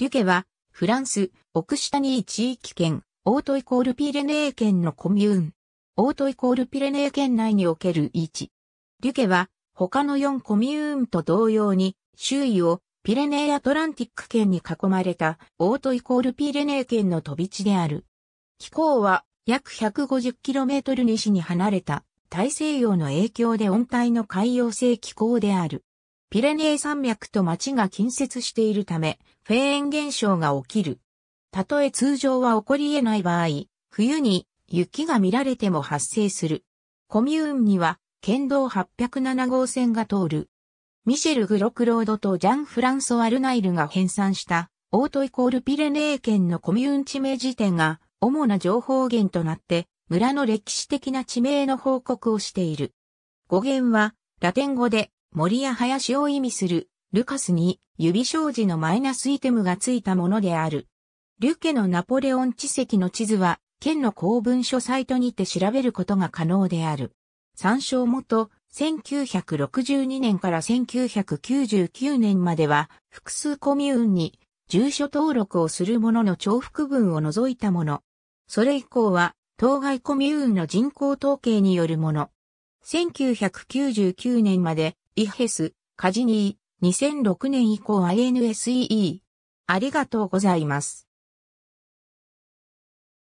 リュケは、フランス、オクシタニー地域圏、オートイコールピレネー県のコミューン。オートイコールピレネー県内における位置。リュケは、他の4コミューンと同様に、周囲をピレネーアトランティック圏に囲まれたオートイコールピレネー圏の飛び地である。気候は約 150km 西に離れた大西洋の影響で温帯の海洋性気候である。ピレネー山脈と町が近接しているため、フェーン現象が起きる。たとえ通常は起こり得ない場合、冬に雪が見られても発生する。コミューンには県道807号線が通る。ミシェル・グロクロードとジャン・フランソア・ルナイルが編纂したオートイコールピレネー県のコミューン地名辞典が主な情報源となって村の歴史的な地名の報告をしている。語源はラテン語で森や林を意味する、ルカスに指障子のマイナスイテムがついたものである。リュケのナポレオン地籍の地図は、県の公文書サイトにて調べることが可能である。参照元、1962年から1999年までは、複数コミューンに住所登録をする者の重複分を除いたもの。それ以降は、当該コミューンの人口統計によるもの。1999年までイヘス、カジニー、2006年以降 INSEE。ありがとうございます。